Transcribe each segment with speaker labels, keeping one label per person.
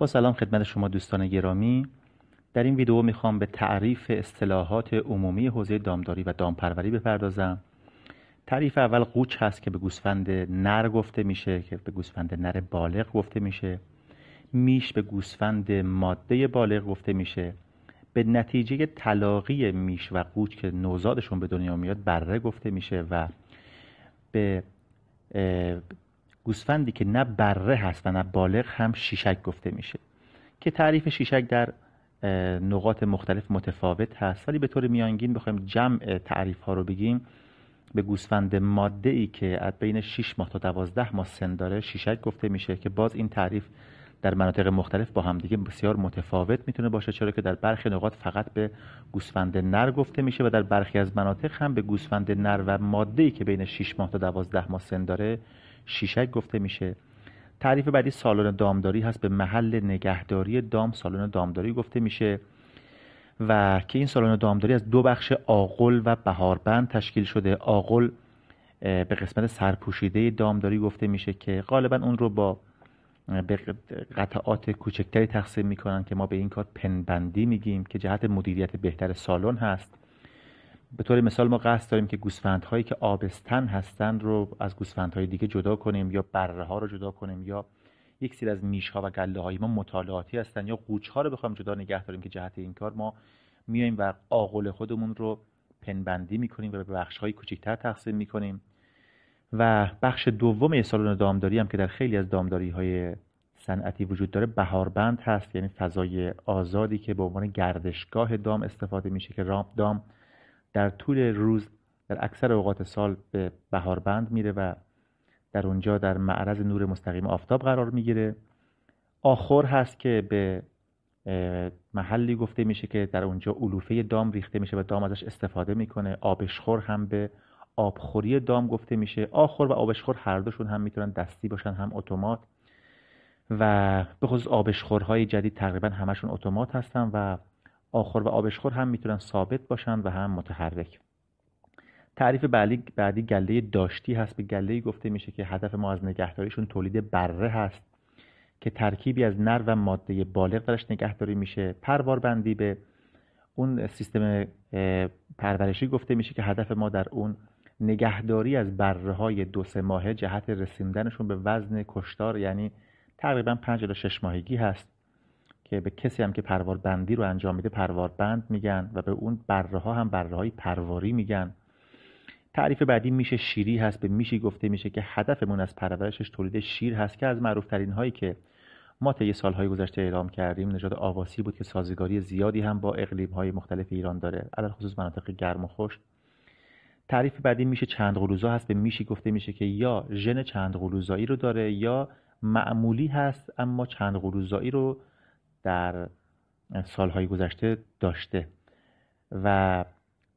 Speaker 1: با سلام خدمت شما دوستان گرامی در این ویدیو میخوام به تعریف اصطلاحات عمومی حوزه دامداری و دامپروری بپردازم تعریف اول قوچ هست که به گوسفند نر گفته میشه که به گوسفند نر بالغ گفته میشه میش به گوسفند ماده بالغ گفته میشه به نتیجه تلاقی میش و قوچ که نوزادشون به دنیا میاد بره گفته میشه و به گوسفندی که نه بره هست و نه بالغ هم شیشک گفته میشه که تعریف شیشک در نقاط مختلف متفاوت هست ولی به طور میانگین بخوایم جمع تعریف ها رو بگیم به گوسفند ماده ای که از بین 6 ماه تا 12 ماه سن داره شیشک گفته میشه که باز این تعریف در مناطق مختلف با هم دیگه بسیار متفاوت میتونه باشه چرا که در برخی نقاط فقط به گوسفند نر گفته میشه و در برخی از مناطق هم به گوسفند نر و ماده ای که بین 6 ماه تا 12 ماه سن داره شیشک گفته میشه تعریف بعدی سالن دامداری هست به محل نگهداری دام سالن دامداری گفته میشه و که این سالن دامداری از دو بخش آقل و بهاربند تشکیل شده آقل به قسمت سرپوشیده دامداری گفته میشه که غالبا اون رو با به قطعات کوچکتری تقسیم میکنن که ما به این کار پنبندی میگیم که جهت مدیریت بهتر سالن هست به طور مثال ما قصد داریم که گوسفندهایی که آبستن هستند رو از گوسفندهای دیگه جدا کنیم یا بره ها رو جدا کنیم یا یک سری از میش ها و گله های ما مطالعاتی هستن یا قوچ ها رو بخوایم جدا نگه داریم که جهت این کار ما میایم و آغل خودمون رو پنبندی میکنیم و به بخش های کوچکتر تقسیم میکنیم و بخش دوم سالن دامداری هم که در خیلی از دامداری های صنعتی وجود داره بهاربند هست یعنی فضای آزادی که به عنوان گردشگاه دام استفاده میشه که رام دام در طول روز در اکثر اوقات سال به بهار بند میره و در اونجا در معرض نور مستقیم آفتاب قرار میگیره آخر هست که به محلی گفته میشه که در اونجا علوفه دام ریخته میشه و دام ازش استفاده میکنه آبشخور هم به آبخوری دام گفته میشه آخر و آبشخور هر دوشون هم میتونن دستی باشن هم اتومات و به خصوص آبشخورهای جدید تقریبا همشون اتومات هستن و آخر و آبشخور هم میتونن ثابت باشن و هم متحرک تعریف بعدی بعدی گله داشتی هست به گله گفته میشه که هدف ما از نگهداریشون تولید بره هست که ترکیبی از نر و ماده بالغ درش نگهداری میشه پروار بندی به اون سیستم پرورشی گفته میشه که هدف ما در اون نگهداری از بره های دو سه ماهه جهت رسیدنشون به وزن کشتار یعنی تقریبا 5 تا 6 ماهگی هست که به کسی هم که پروار بندی رو انجام میده پروار بند میگن و به اون بره هم بره پرواری میگن تعریف بعدی میشه شیری هست به میشی گفته میشه که هدفمون از پرورشش تولید شیر هست که از معروف ترین هایی که ما طی سالهای گذشته اعلام کردیم نژاد آواسی بود که سازگاری زیادی هم با اقلیم های مختلف ایران داره علل خصوص مناطق گرم و خشک تعریف بعدی میشه چند قلوزا هست به میشی گفته میشه که یا ژن چند قلوزایی رو داره یا معمولی هست اما چند قلوزایی رو در سالهای گذشته داشته و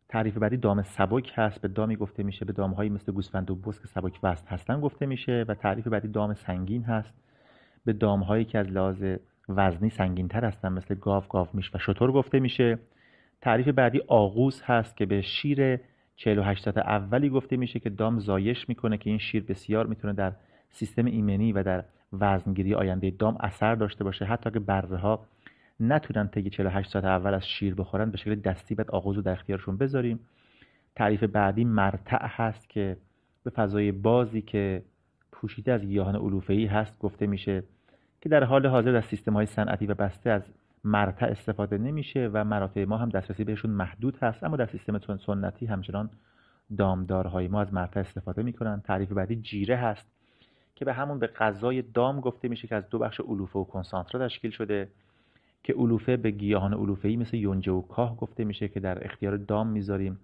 Speaker 1: تعریف بعدی دام سبک هست به دامی گفته میشه به دامهایی مثل گوسفند و بز که سبک وزن هستن گفته میشه و تعریف بعدی دام سنگین هست به دامهایی که از لحاظ وزنی تر هستن مثل گاو گاو میش و شطور گفته میشه تعریف بعدی آغوز هست که به شیر 48 ساعت اولی گفته میشه که دام زایش میکنه که این شیر بسیار میتونه در سیستم ایمنی و در وزنگیری آینده دام اثر داشته باشه حتی که بره ها نتونن طی 48 ساعت اول از شیر بخورن به شکل دستی بعد آغوز رو در اختیارشون بذاریم تعریف بعدی مرتع هست که به فضای بازی که پوشیده از گیاهان ای هست گفته میشه که در حال حاضر در سیستم های صنعتی و بسته از مرتع استفاده نمیشه و مراتع ما هم دسترسی بهشون محدود هست اما در سیستم سنتی همچنان دامدارهای ما از مرتع استفاده میکنن تعریف بعدی جیره هست که به همون به غذای دام گفته میشه که از دو بخش علوفه و کنسانترا تشکیل شده که علوفه به گیاهان ای مثل یونجه و کاه گفته میشه که در اختیار دام میذاریم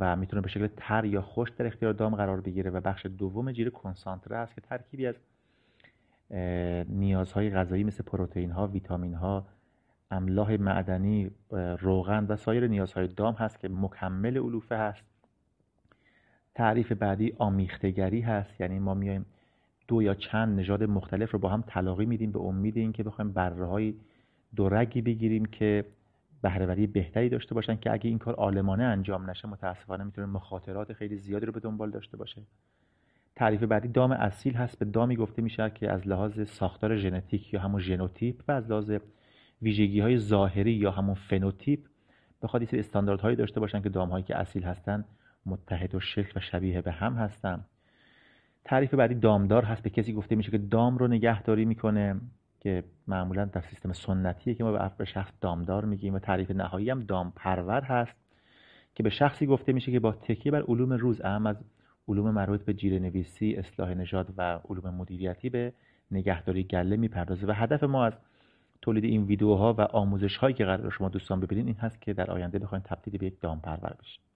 Speaker 1: و میتونه به شکل تر یا خوش در اختیار دام قرار بگیره و بخش دوم جیره کنسانتره است که ترکیبی از نیازهای غذایی مثل پروتئین ها، ویتامین ها، املاح معدنی، روغن و سایر نیازهای دام هست که مکمل علوفه هست. تعریف بعدی آمیختگری هست یعنی ما میایم دو یا چند نژاد مختلف رو با هم تلاقی میدیم به امید اینکه بخوایم بره دورگی بگیریم که بهرهوری بهتری داشته باشن که اگه این کار آلمانه انجام نشه متاسفانه میتونه مخاطرات خیلی زیادی رو به دنبال داشته باشه تعریف بعدی دام اصیل هست به دامی گفته میشه که از لحاظ ساختار ژنتیک یا همون ژنوتیپ و از لحاظ ویژگی های ظاهری یا همون فنوتیپ بخواد استانداردهایی داشته باشن که دامهایی که اصیل هستن متحد و شکل و شبیه به هم هستن تعریف بعدی دامدار هست به کسی گفته میشه که دام رو نگهداری میکنه که معمولا در سیستم سنتیه که ما به شخص دامدار میگیم و تعریف نهایی هم دام پرور هست که به شخصی گفته میشه که با تکیه بر علوم روز اهم از علوم مربوط به جیره نویسی، اصلاح نژاد و علوم مدیریتی به نگهداری گله میپردازه و هدف ما از تولید این ویدیوها و آموزش هایی که قرار شما دوستان ببینید این هست که در آینده بخواید تبدیل به یک دام بشید